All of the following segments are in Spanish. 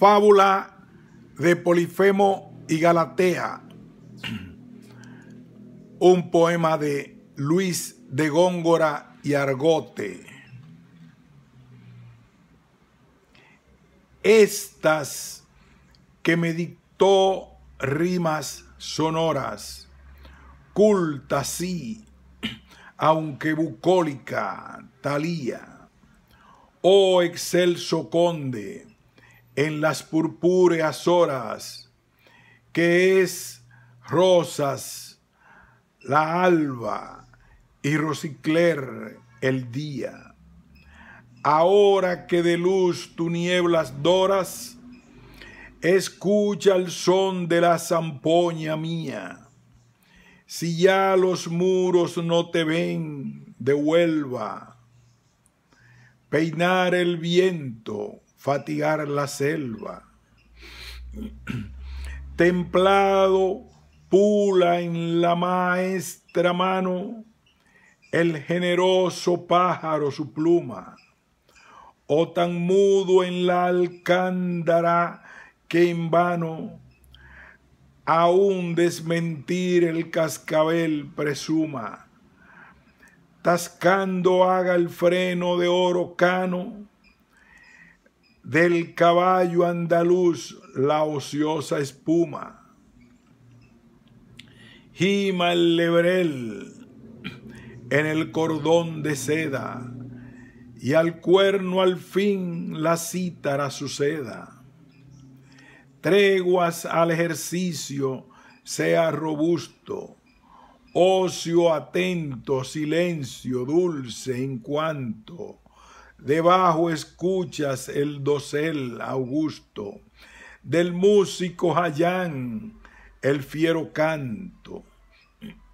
Fábula de Polifemo y Galatea. Un poema de Luis de Góngora y Argote. Estas que me dictó rimas sonoras, culta sí, aunque bucólica, talía. Oh excelso conde, en las purpúreas horas, que es rosas la alba y rosicler el día. Ahora que de luz tu nieblas doras, escucha el son de la zampoña mía. Si ya los muros no te ven devuelva peinar el viento fatigar la selva. Templado pula en la maestra mano el generoso pájaro su pluma, o tan mudo en la alcándara que en vano aún desmentir el cascabel presuma, tascando haga el freno de oro cano, del caballo andaluz la ociosa espuma. Gima el lebrel en el cordón de seda y al cuerno al fin la cítara suceda. Treguas al ejercicio sea robusto, ocio atento, silencio dulce en cuanto Debajo escuchas el dosel augusto, del músico Hayán el fiero canto.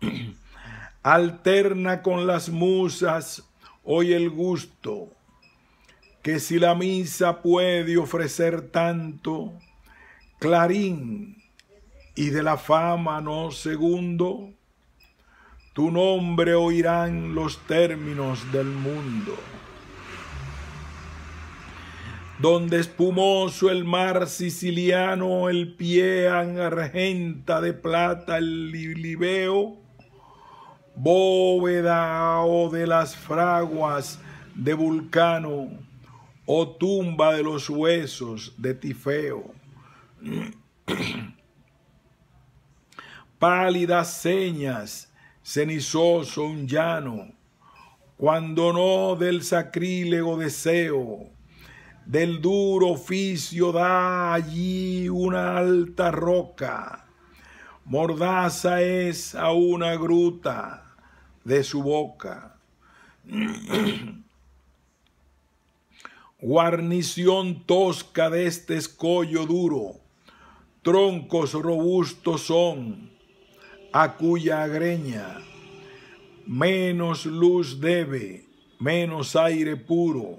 Alterna con las musas hoy el gusto, que si la misa puede ofrecer tanto, clarín y de la fama no segundo, tu nombre oirán los términos del mundo donde espumoso el mar siciliano, el pie en argenta de plata el libeo, bóveda o de las fraguas de Vulcano, o tumba de los huesos de Tifeo. Pálidas señas, cenizoso un llano, cuando no del sacrílego deseo del duro oficio da allí una alta roca. Mordaza es a una gruta de su boca. Guarnición tosca de este escollo duro, troncos robustos son, a cuya greña menos luz debe, menos aire puro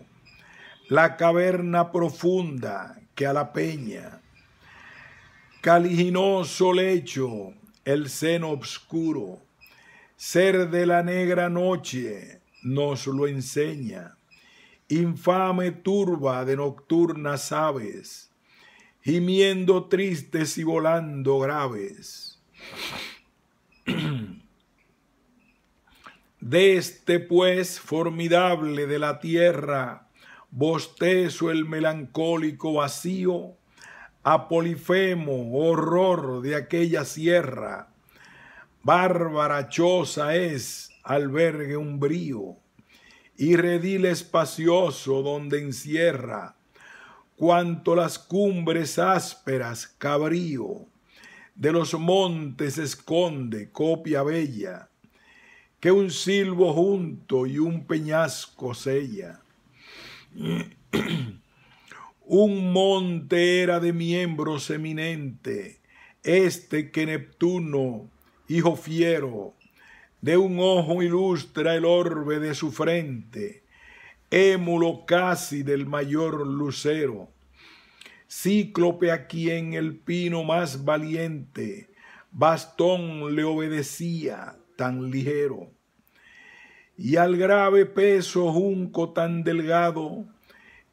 la caverna profunda que a la peña. Caliginoso lecho, el seno obscuro, ser de la negra noche nos lo enseña. Infame turba de nocturnas aves, gimiendo tristes y volando graves. De este pues formidable de la tierra, bostezo el melancólico vacío, apolifemo horror de aquella sierra. Bárbara choza es albergue un brío y redil espacioso donde encierra cuanto las cumbres ásperas cabrío de los montes esconde copia bella que un silbo junto y un peñasco sella eh, un monte era de miembros eminente, este que Neptuno, hijo fiero, de un ojo ilustra el orbe de su frente, émulo casi del mayor lucero, cíclope a quien el pino más valiente, bastón le obedecía tan ligero y al grave peso junco tan delgado,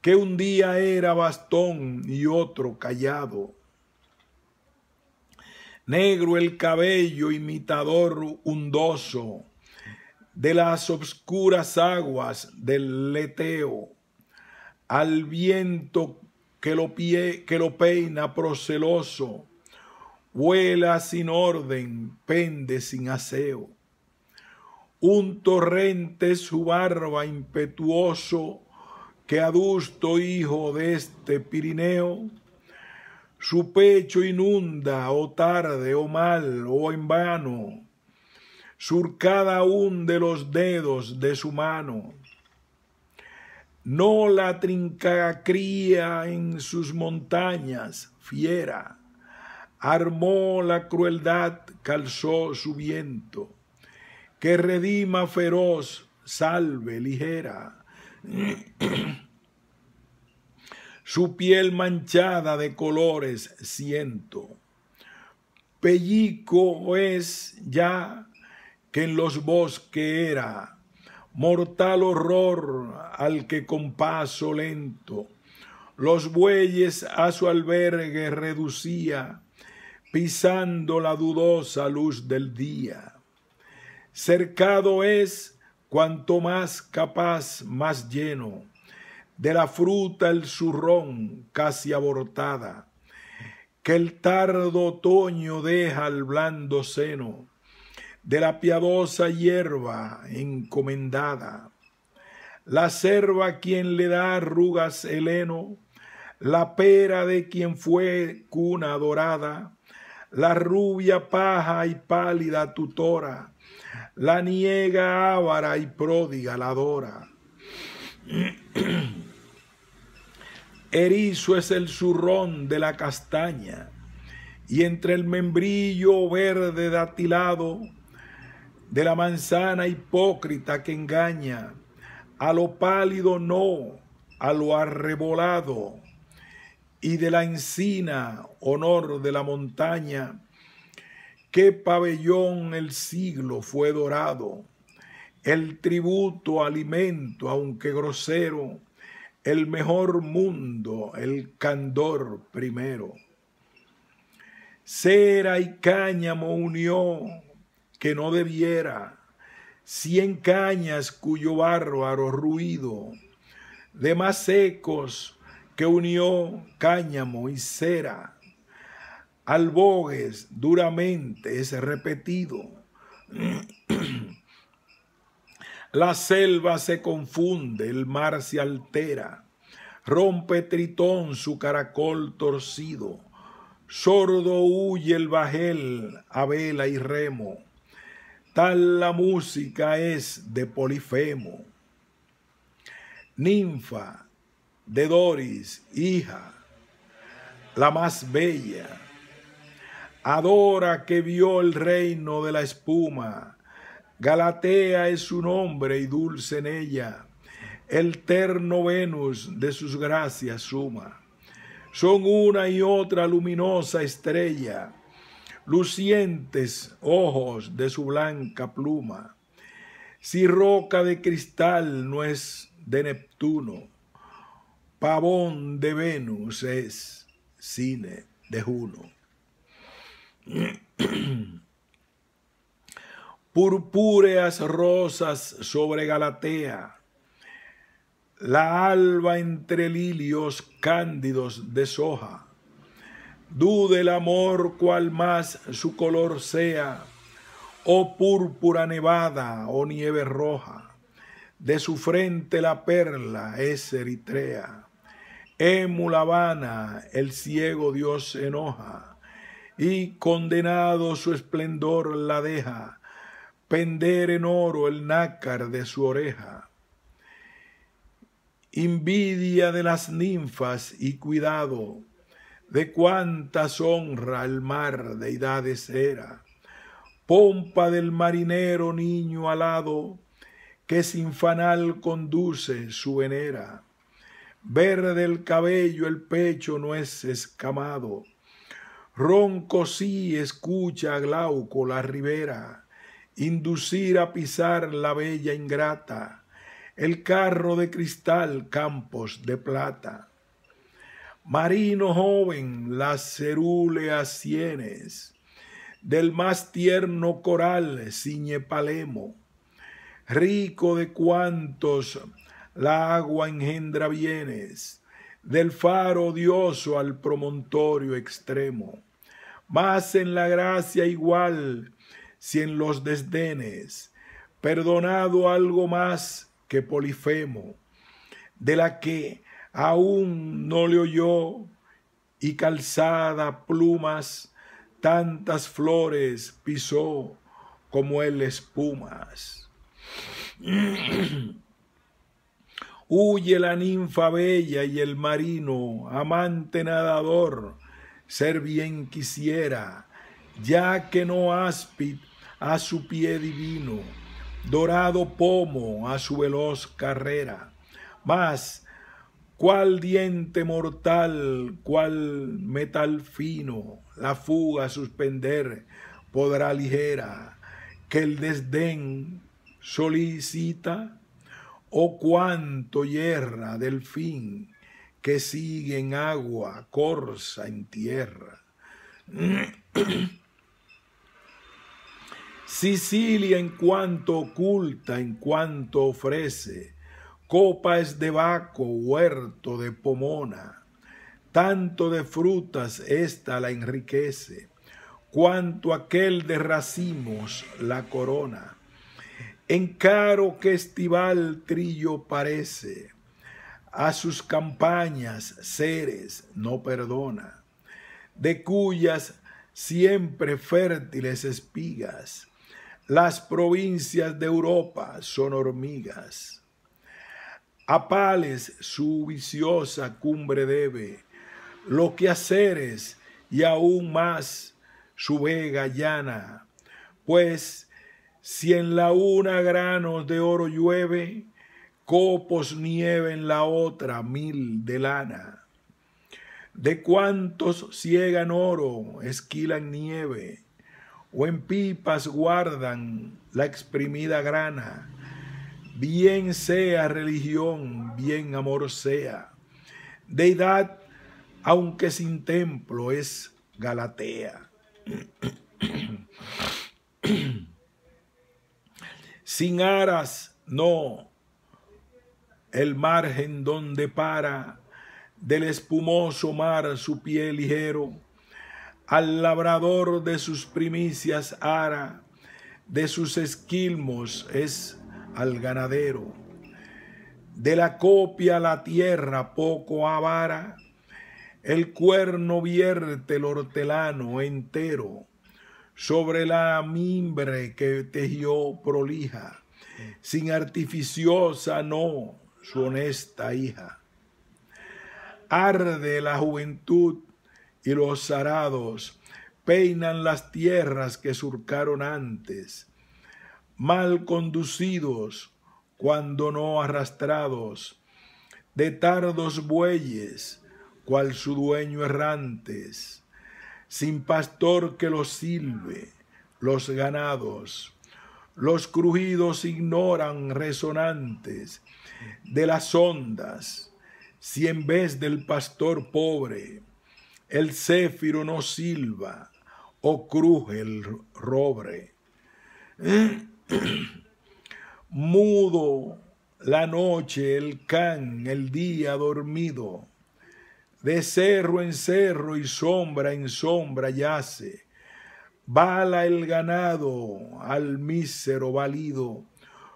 que un día era bastón y otro callado. Negro el cabello imitador hundoso de las obscuras aguas del leteo, al viento que lo, que lo peina proceloso, vuela sin orden, pende sin aseo un torrente su barba impetuoso, que adusto hijo de este Pirineo, su pecho inunda, o oh tarde, o oh mal, o oh en vano, surcada aún de los dedos de su mano. No la trincacría en sus montañas, fiera, armó la crueldad, calzó su viento que redima feroz, salve ligera. Su piel manchada de colores siento. Pellico es ya que en los bosques era, mortal horror al que con paso lento los bueyes a su albergue reducía, pisando la dudosa luz del día Cercado es cuanto más capaz, más lleno. De la fruta el zurrón casi abortada, que el tardo otoño deja al blando seno, de la piadosa hierba encomendada. La cerva quien le da arrugas el heno, la pera de quien fue cuna dorada, la rubia paja y pálida tutora, la niega avara y pródiga la adora. Erizo es el zurrón de la castaña, y entre el membrillo verde datilado de la manzana hipócrita que engaña, a lo pálido no, a lo arrebolado, y de la encina honor de la montaña, qué pabellón el siglo fue dorado, el tributo, alimento, aunque grosero, el mejor mundo, el candor primero. Cera y cáñamo unió que no debiera, cien cañas cuyo bárbaro ruido, de más secos que unió cáñamo y cera, albogues duramente es repetido. La selva se confunde, el mar se altera. Rompe Tritón su caracol torcido. Sordo huye el bajel a vela y remo. Tal la música es de Polifemo. Ninfa de Doris, hija, la más bella Adora que vio el reino de la espuma. Galatea es su nombre y dulce en ella. El terno Venus de sus gracias suma. Son una y otra luminosa estrella, lucientes ojos de su blanca pluma. Si roca de cristal no es de Neptuno, pavón de Venus es cine de Juno. Purpúreas rosas sobre Galatea, la alba entre lilios cándidos de soja. Dude el amor cual más su color sea, o oh púrpura nevada o oh nieve roja. De su frente la perla es Eritrea. émula vana el ciego Dios enoja y condenado su esplendor la deja, pender en oro el nácar de su oreja. Invidia de las ninfas y cuidado, de cuántas honra el mar deidades era. Pompa del marinero niño alado, que sin fanal conduce su venera. Verde el cabello, el pecho no es escamado Ronco sí escucha Glauco la ribera, inducir a pisar la bella ingrata, el carro de cristal campos de plata. Marino joven las cerúleas sienes, del más tierno coral ciñe Palemo, rico de cuantos la agua engendra bienes, del faro odioso al promontorio extremo. Más en la gracia igual, si en los desdenes, perdonado algo más que Polifemo, de la que aún no le oyó y calzada plumas, tantas flores pisó como él espumas. Huye la ninfa bella y el marino, amante nadador, ser bien quisiera, ya que no áspid a su pie divino, dorado pomo a su veloz carrera. Mas, cuál diente mortal, cuál metal fino, la fuga suspender podrá ligera, que el desdén solicita Oh cuánto yerra del fin que sigue en agua, corza en tierra. Sicilia en cuanto oculta, en cuanto ofrece, copa es de Baco, huerto de Pomona, tanto de frutas esta la enriquece, cuanto aquel de racimos la corona en caro que estival trillo parece, a sus campañas seres no perdona, de cuyas siempre fértiles espigas, las provincias de Europa son hormigas. A Pales su viciosa cumbre debe, lo que haceres y aún más su vega llana, pues si en la una granos de oro llueve, copos nieve en la otra mil de lana. De cuantos ciegan oro, esquilan nieve, o en pipas guardan la exprimida grana. Bien sea religión, bien amor sea. Deidad, aunque sin templo, es Galatea. sin aras, no. El margen donde para del espumoso mar su pie ligero, al labrador de sus primicias ara, de sus esquilmos es al ganadero. De la copia la tierra poco avara, el cuerno vierte el hortelano entero sobre la mimbre que tejió prolija, sin artificiosa no su honesta hija. Arde la juventud y los zarados peinan las tierras que surcaron antes, mal conducidos cuando no arrastrados, de tardos bueyes, cual su dueño errantes sin pastor que los silbe, los ganados, los crujidos ignoran resonantes de las ondas, si en vez del pastor pobre el céfiro no silba o cruje el robre. Mudo la noche, el can, el día dormido de cerro en cerro y sombra en sombra yace. Bala el ganado al mísero valido.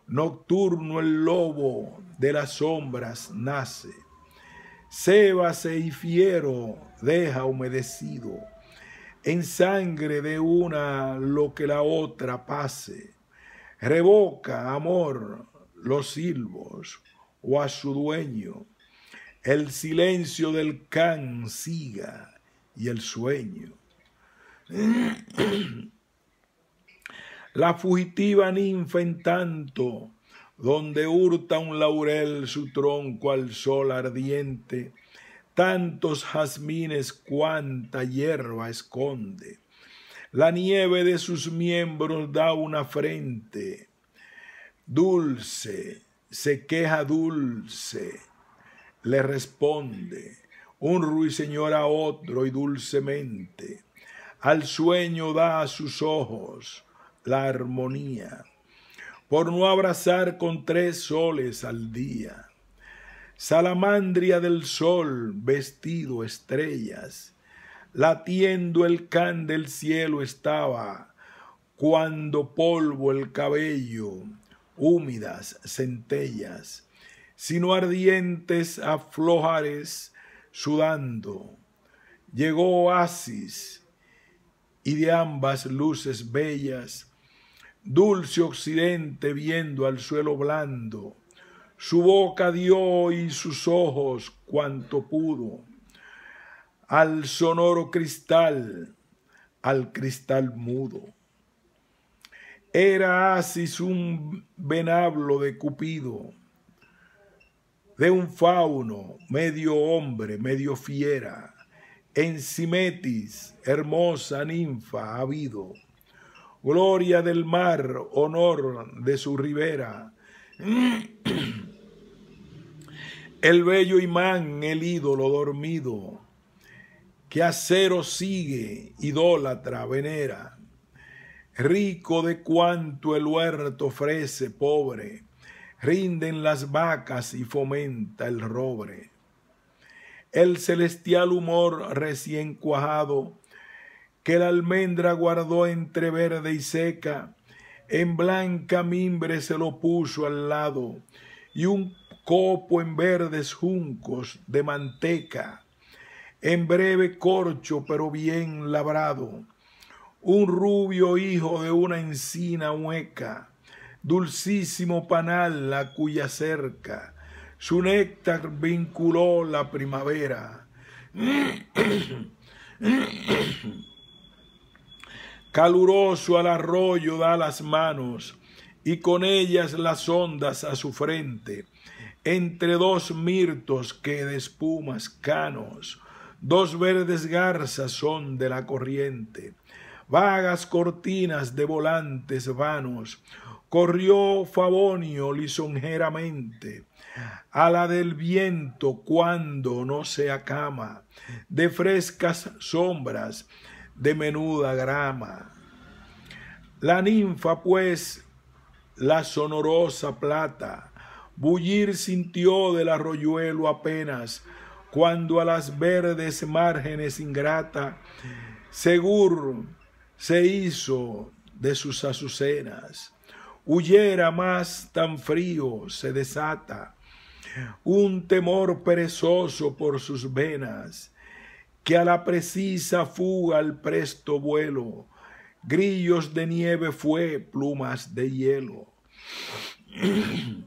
Nocturno el lobo de las sombras nace. Cébase y fiero deja humedecido. En sangre de una lo que la otra pase. Revoca, amor, los silbos o a su dueño el silencio del can siga y el sueño. La fugitiva ninfa en tanto, donde hurta un laurel su tronco al sol ardiente, tantos jazmines cuanta hierba esconde. La nieve de sus miembros da una frente. Dulce, se queja dulce, le responde, un ruiseñor a otro y dulcemente, al sueño da a sus ojos la armonía, por no abrazar con tres soles al día. Salamandria del sol, vestido estrellas, latiendo el can del cielo estaba, cuando polvo el cabello, húmedas centellas, sino ardientes aflojares sudando. Llegó Asis, y de ambas luces bellas, dulce occidente viendo al suelo blando, su boca dio y sus ojos cuanto pudo, al sonoro cristal, al cristal mudo. Era Asis un venablo de Cupido, de un fauno, medio hombre, medio fiera, en Simetis, hermosa ninfa ha habido. Gloria del mar, honor de su ribera. El bello imán, el ídolo dormido, que acero sigue, idólatra venera. Rico de cuanto el huerto ofrece, pobre, rinden las vacas y fomenta el robre. El celestial humor recién cuajado, que la almendra guardó entre verde y seca, en blanca mimbre se lo puso al lado, y un copo en verdes juncos de manteca, en breve corcho pero bien labrado, un rubio hijo de una encina hueca, dulcísimo panal la cuya cerca su néctar vinculó la primavera. Caluroso al arroyo da las manos y con ellas las ondas a su frente, entre dos mirtos que de espumas canos, dos verdes garzas son de la corriente, vagas cortinas de volantes vanos, corrió Favonio lisonjeramente a la del viento cuando no se acama, de frescas sombras, de menuda grama. La ninfa, pues, la sonorosa plata, bullir sintió del arroyuelo apenas, cuando a las verdes márgenes ingrata, segur se hizo de sus azucenas huyera más tan frío se desata, un temor perezoso por sus venas, que a la precisa fuga al presto vuelo, grillos de nieve fue, plumas de hielo.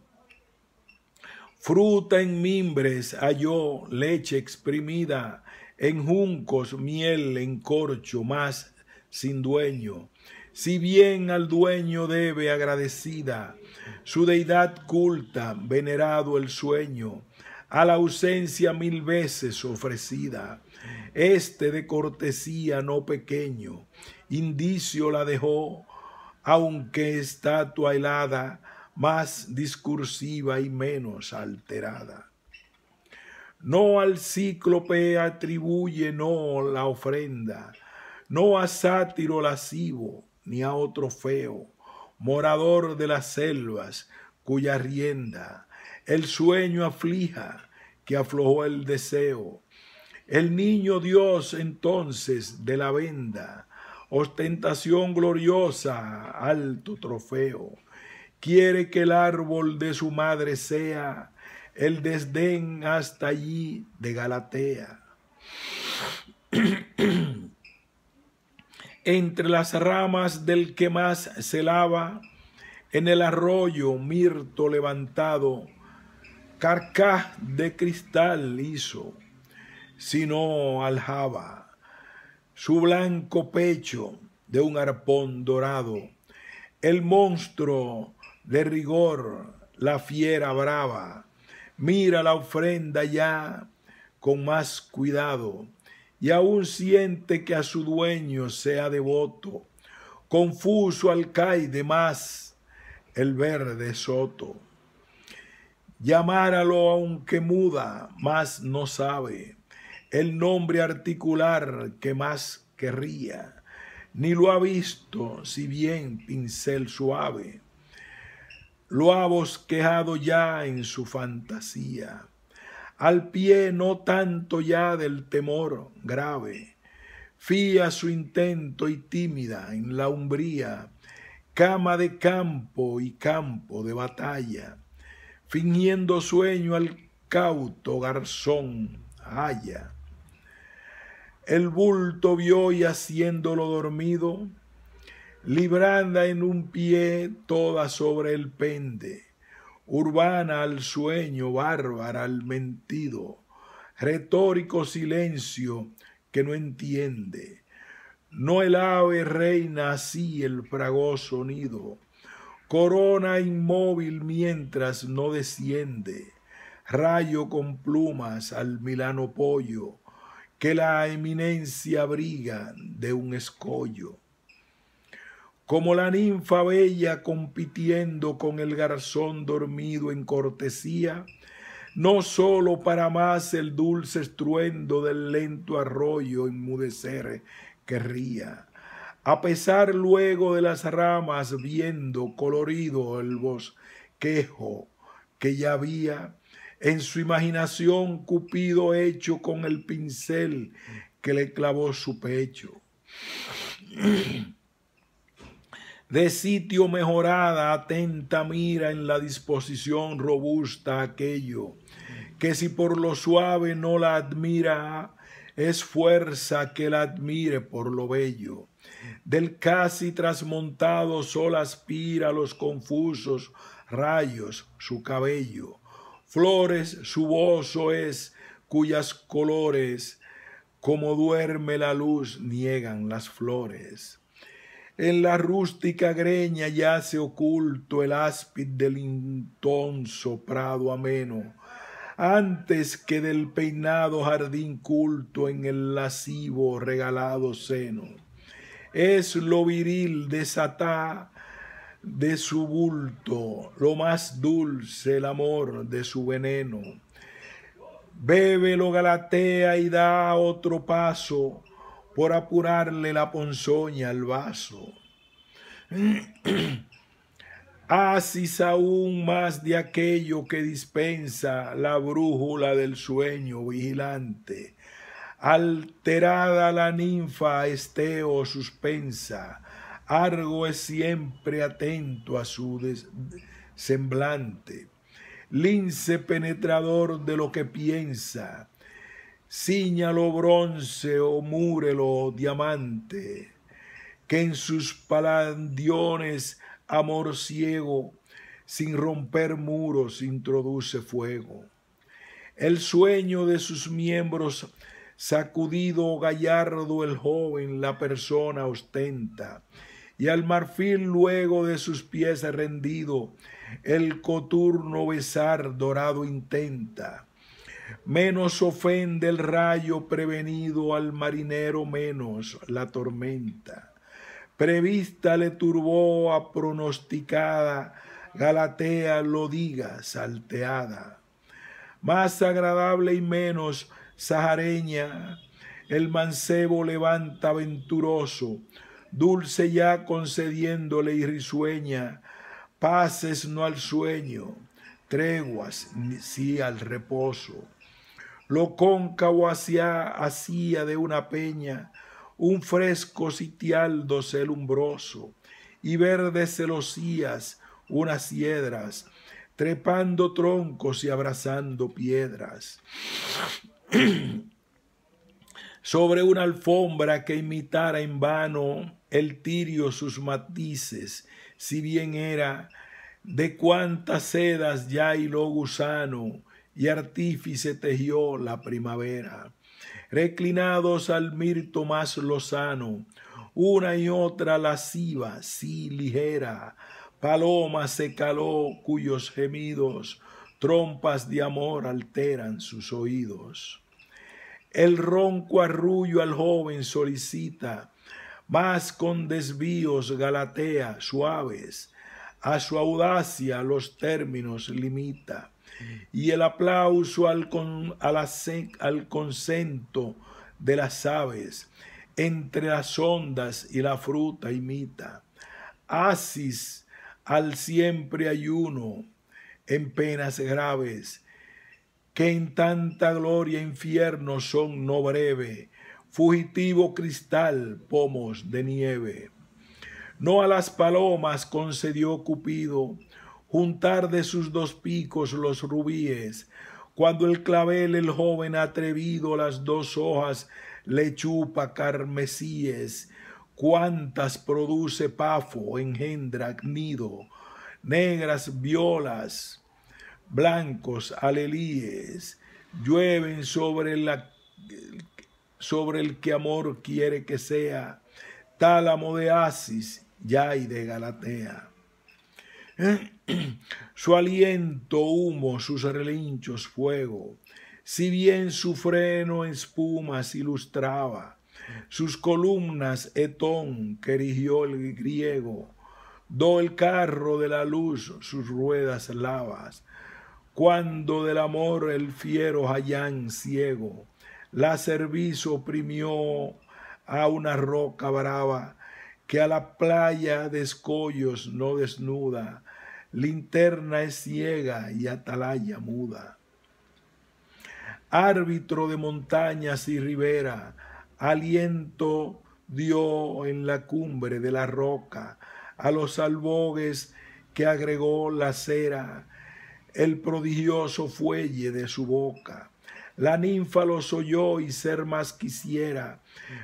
Fruta en mimbres halló, leche exprimida, en juncos miel en corcho más sin dueño, si bien al dueño debe agradecida, su deidad culta, venerado el sueño, a la ausencia mil veces ofrecida, este de cortesía no pequeño, indicio la dejó, aunque estatua helada, más discursiva y menos alterada. No al cíclope atribuye no la ofrenda, no a sátiro lascivo, ni a otro feo, morador de las selvas, cuya rienda el sueño aflija, que aflojó el deseo. El niño Dios entonces de la venda, ostentación gloriosa, alto trofeo, quiere que el árbol de su madre sea el desdén hasta allí de Galatea. entre las ramas del que más se lava, en el arroyo mirto levantado, carcaj de cristal liso, sino aljaba, su blanco pecho de un arpón dorado, el monstruo de rigor, la fiera brava, mira la ofrenda ya con más cuidado, y aún siente que a su dueño sea devoto. Confuso al alcaide más el verde soto. Llamáralo aunque muda, más no sabe el nombre articular que más querría, ni lo ha visto, si bien pincel suave. Lo ha bosquejado ya en su fantasía al pie no tanto ya del temor grave. Fía su intento y tímida en la umbría, cama de campo y campo de batalla, fingiendo sueño al cauto garzón haya. El bulto vio y haciéndolo dormido, libranda en un pie toda sobre el pende urbana al sueño, bárbara al mentido, retórico silencio que no entiende. No el ave reina así el fragoso nido, corona inmóvil mientras no desciende, rayo con plumas al milano pollo, que la eminencia briga de un escollo como la ninfa bella compitiendo con el garzón dormido en cortesía, no sólo para más el dulce estruendo del lento arroyo enmudecer querría, a pesar luego de las ramas viendo colorido el bosquejo que ya había, en su imaginación Cupido hecho con el pincel que le clavó su pecho. de sitio mejorada, atenta mira en la disposición robusta aquello, que si por lo suave no la admira, es fuerza que la admire por lo bello. Del casi trasmontado sol aspira los confusos rayos su cabello. Flores su bozo es, cuyas colores, como duerme la luz, niegan las flores en la rústica greña yace oculto el áspid del intonso prado ameno, antes que del peinado jardín culto en el lascivo regalado seno. Es lo viril desatá de su bulto, lo más dulce el amor de su veneno. Bebe, lo galatea y da otro paso, por apurarle la ponzoña al vaso. así aún más de aquello que dispensa la brújula del sueño vigilante. Alterada la ninfa esteo suspensa, Argo es siempre atento a su semblante, lince penetrador de lo que piensa, Cíñalo bronce o oh múrelo diamante, que en sus palandiones amor ciego, sin romper muros, introduce fuego. El sueño de sus miembros sacudido gallardo el joven la persona ostenta, y al marfil luego de sus pies rendido, el coturno besar dorado intenta. Menos ofende el rayo prevenido al marinero menos la tormenta. Prevista le turbó a pronosticada, Galatea lo diga salteada. Más agradable y menos sahareña, el mancebo levanta venturoso, dulce ya concediéndole y risueña, pases no al sueño, treguas sí al reposo lo cóncavo hacía hacía de una peña, un fresco sitial dosel y verdes celosías unas hiedras, trepando troncos y abrazando piedras. Sobre una alfombra que imitara en vano el tirio sus matices, si bien era de cuantas sedas ya lo gusano, y artífice tejió la primavera. Reclinados al mirto más lozano, una y otra lasciva, sí ligera, paloma se caló cuyos gemidos, trompas de amor alteran sus oídos. El ronco arrullo al joven solicita, mas con desvíos galatea suaves, a su audacia los términos limita y el aplauso al, al consento de las aves, entre las ondas y la fruta imita. Asis al siempre ayuno en penas graves, que en tanta gloria infierno son no breve, fugitivo cristal, pomos de nieve. No a las palomas concedió Cupido, juntar de sus dos picos los rubíes, cuando el clavel el joven atrevido las dos hojas le chupa carmesíes, cuántas produce Pafo, engendra nido, negras violas, blancos alelíes, llueven sobre, la, sobre el que amor quiere que sea, tálamo de Asis, ya y de Galatea. Su aliento humo, sus relinchos fuego, si bien su freno espuma espumas ilustraba, sus columnas etón que erigió el griego, do el carro de la luz sus ruedas lavas, cuando del amor el fiero hallan ciego, la cerviz oprimió a una roca brava, que a la playa de escollos no desnuda, linterna es ciega y atalaya muda. Árbitro de montañas y ribera, aliento dio en la cumbre de la roca, a los albogues que agregó la cera, el prodigioso fuelle de su boca. La ninfa los oyó y ser más quisiera.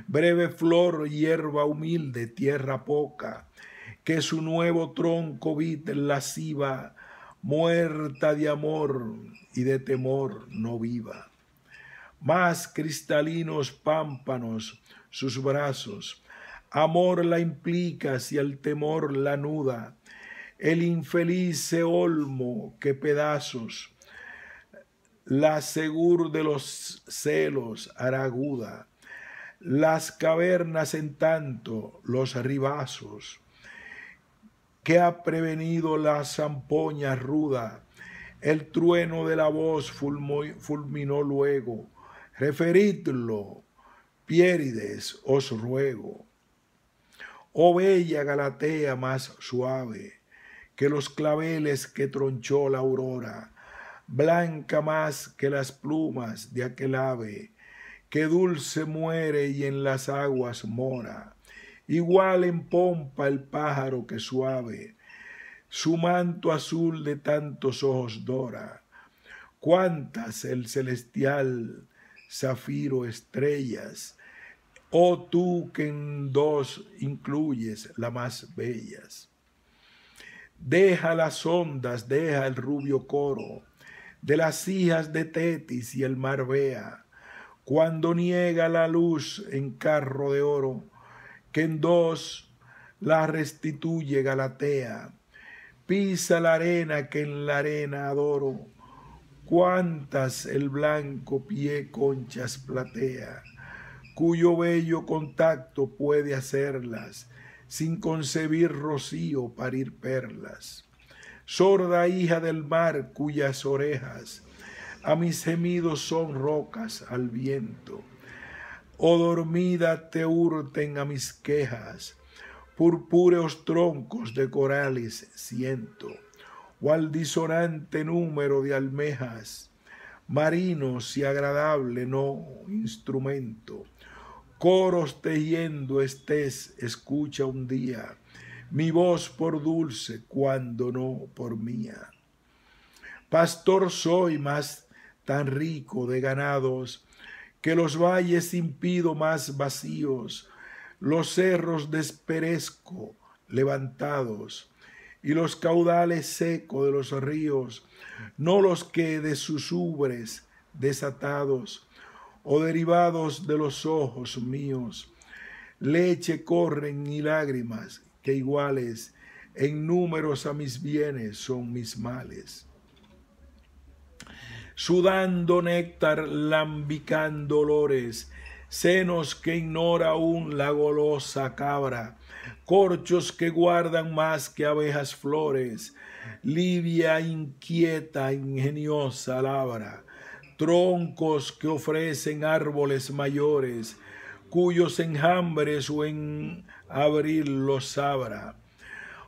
Breve flor, hierba humilde, tierra poca, que su nuevo tronco la lasciva, muerta de amor y de temor no viva. Más cristalinos pámpanos sus brazos, amor la implica si el temor la nuda, el infeliz olmo que pedazos la segur de los celos araguda, las cavernas en tanto, los ribazos, que ha prevenido la zampoña ruda, el trueno de la voz fulminó luego, referidlo, Pierides, os ruego. Oh bella Galatea más suave, que los claveles que tronchó la aurora, blanca más que las plumas de aquel ave, que dulce muere y en las aguas mora, igual en pompa el pájaro que suave, su manto azul de tantos ojos dora, cuántas el celestial zafiro estrellas, oh tú que en dos incluyes las más bellas. Deja las ondas, deja el rubio coro, de las hijas de Tetis y el mar cuando niega la luz en carro de oro, que en dos la restituye Galatea, pisa la arena que en la arena adoro, cuántas el blanco pie conchas platea, cuyo bello contacto puede hacerlas, sin concebir rocío parir perlas sorda hija del mar cuyas orejas a mis gemidos son rocas al viento. O oh, dormida te hurten a mis quejas, purpúreos troncos de corales siento, o al disonante número de almejas, marinos y agradable no instrumento. Coros tejiendo estés, escucha un día mi voz por dulce, cuando no por mía. Pastor soy más tan rico de ganados, que los valles impido más vacíos, los cerros desperezco levantados, y los caudales secos de los ríos, no los que de sus ubres desatados o derivados de los ojos míos, leche corren y lágrimas, iguales en números a mis bienes son mis males. Sudando néctar, lambicando dolores, senos que ignora aún la golosa cabra, corchos que guardan más que abejas flores, libia inquieta, ingeniosa labra, troncos que ofrecen árboles mayores, cuyos enjambres o en abril los abra,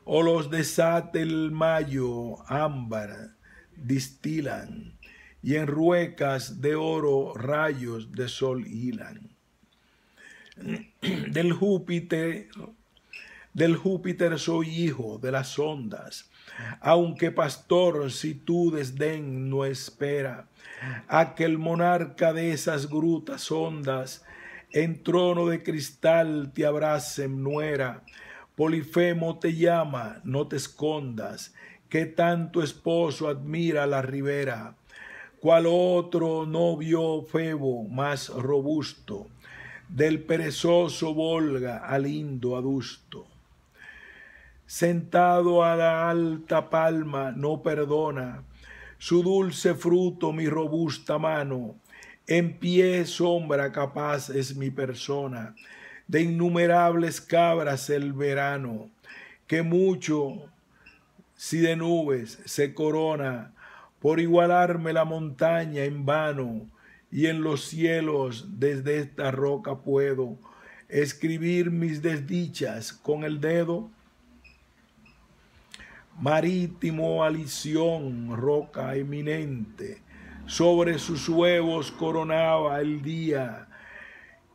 o los desate el mayo ámbar, distilan, y en ruecas de oro rayos de sol hilan. Del Júpiter, del Júpiter soy hijo de las ondas, aunque pastor si tu desdén no espera, aquel monarca de esas grutas ondas, en trono de cristal te abracen, nuera. Polifemo te llama, no te escondas, que tanto esposo admira la ribera. Cual otro novio febo más robusto, del perezoso volga al lindo adusto. Sentado a la alta palma, no perdona, su dulce fruto mi robusta mano en pie sombra capaz es mi persona, de innumerables cabras el verano, que mucho, si de nubes se corona, por igualarme la montaña en vano, y en los cielos desde esta roca puedo escribir mis desdichas con el dedo. Marítimo alición, roca eminente, sobre sus huevos coronaba el día.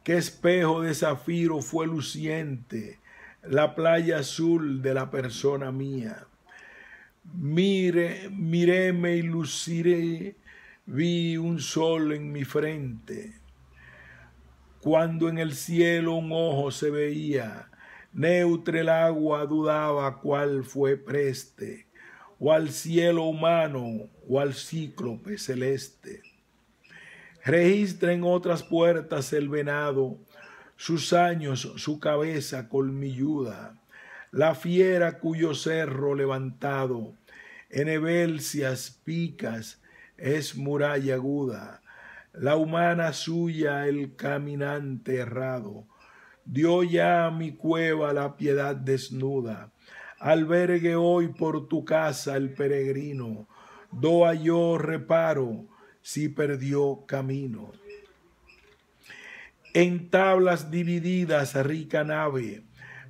Qué espejo de zafiro fue luciente la playa azul de la persona mía. Mire, miréme y luciré, vi un sol en mi frente. Cuando en el cielo un ojo se veía, neutre el agua dudaba cuál fue preste o al cielo humano o al cíclope celeste. Registra en otras puertas el venado, sus años, su cabeza colmilluda, la fiera cuyo cerro levantado, en Ebelcias picas, es muralla aguda, la humana suya el caminante errado, dio ya a mi cueva la piedad desnuda, albergue hoy por tu casa el peregrino, doa yo reparo si perdió camino. En tablas divididas rica nave,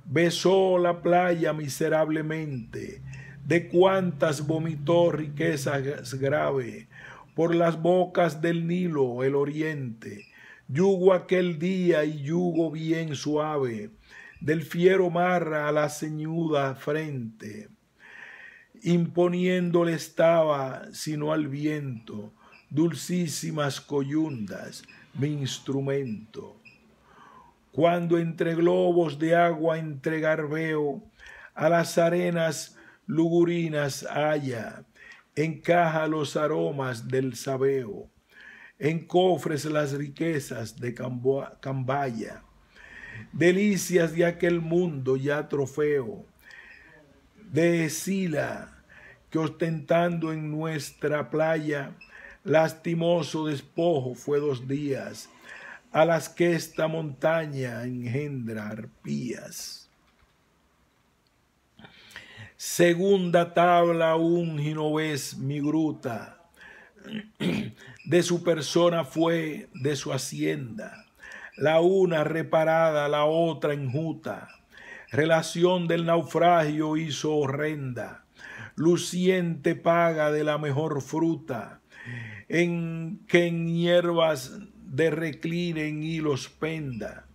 besó la playa miserablemente, de cuantas vomitó riquezas grave, por las bocas del Nilo el oriente, yugo aquel día y yugo bien suave, del fiero mar a la ceñuda frente. Imponiéndole estaba, sino al viento, dulcísimas coyundas, mi instrumento. Cuando entre globos de agua entregar veo, a las arenas lugurinas haya, encaja los aromas del sabeo, en cofres las riquezas de Cambaya delicias de aquel mundo ya trofeo, de Sila, que ostentando en nuestra playa lastimoso despojo fue dos días, a las que esta montaña engendra arpías. Segunda tabla un ves mi gruta, de su persona fue, de su hacienda la una reparada, la otra enjuta. Relación del naufragio hizo horrenda, luciente paga de la mejor fruta, en que en hierbas de reclinen y los penda.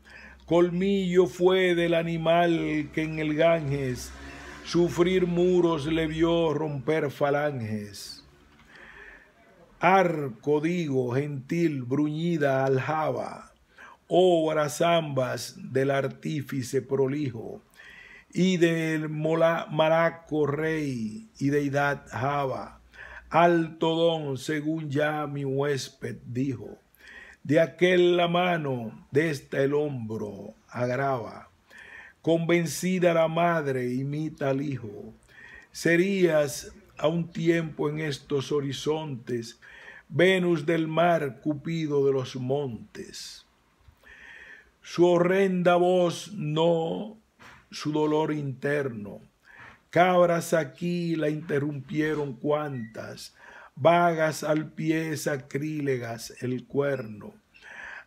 Colmillo fue del animal que en el Ganges sufrir muros le vio romper falanges. Arco, digo, gentil, bruñida aljaba obras ambas del artífice prolijo y del maraco rey y deidad Java. Alto don, según ya mi huésped dijo, de aquel la mano, de esta el hombro agrava. Convencida la madre, imita al hijo. Serías a un tiempo en estos horizontes, Venus del mar, Cupido de los montes su horrenda voz no su dolor interno. Cabras aquí la interrumpieron cuantas, vagas al pie sacrílegas el cuerno.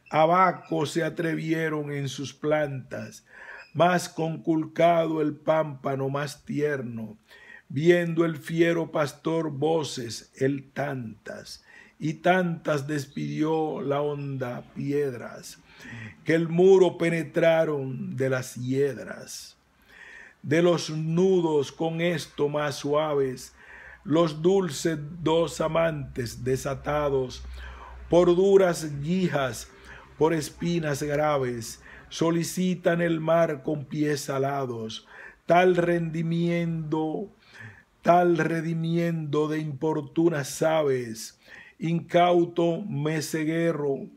Abaco se atrevieron en sus plantas, más conculcado el pámpano más tierno, viendo el fiero pastor voces el tantas, y tantas despidió la honda piedras que el muro penetraron de las hiedras, de los nudos con esto más suaves, los dulces dos amantes desatados, por duras guijas, por espinas graves, solicitan el mar con pies alados, tal rendimiento, tal redimiendo de importunas aves, incauto meseguero,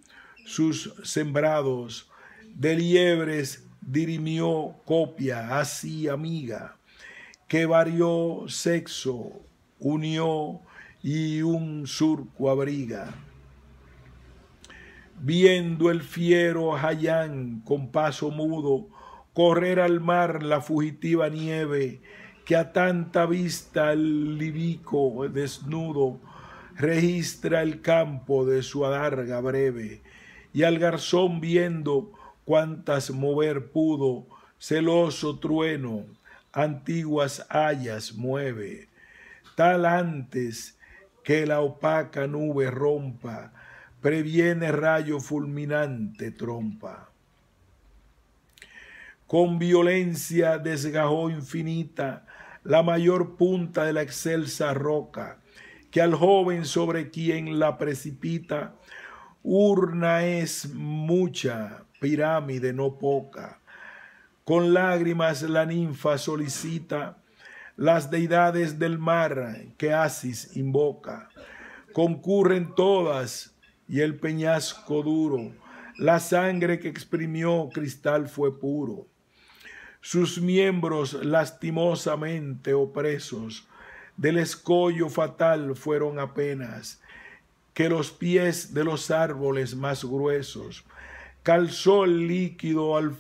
sus sembrados, de liebres dirimió copia, así amiga, que varió sexo, unió y un surco abriga. Viendo el fiero Jayán con paso mudo correr al mar la fugitiva nieve, que a tanta vista el libico desnudo registra el campo de su adarga breve y al garzón viendo cuantas mover pudo, celoso trueno, antiguas hayas mueve, tal antes que la opaca nube rompa, previene rayo fulminante trompa. Con violencia desgajó infinita la mayor punta de la excelsa roca, que al joven sobre quien la precipita, Urna es mucha, pirámide no poca. Con lágrimas la ninfa solicita las deidades del mar que Asis invoca. Concurren todas y el peñasco duro, la sangre que exprimió cristal fue puro. Sus miembros lastimosamente opresos del escollo fatal fueron apenas que los pies de los árboles más gruesos. Calzó el líquido al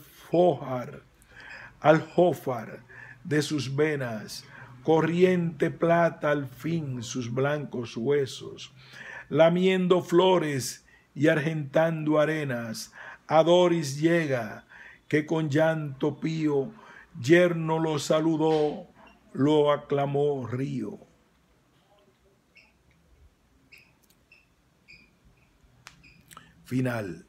aljófar de sus venas, corriente plata al fin sus blancos huesos, lamiendo flores y argentando arenas, a Doris llega, que con llanto pío, yerno lo saludó, lo aclamó río. final.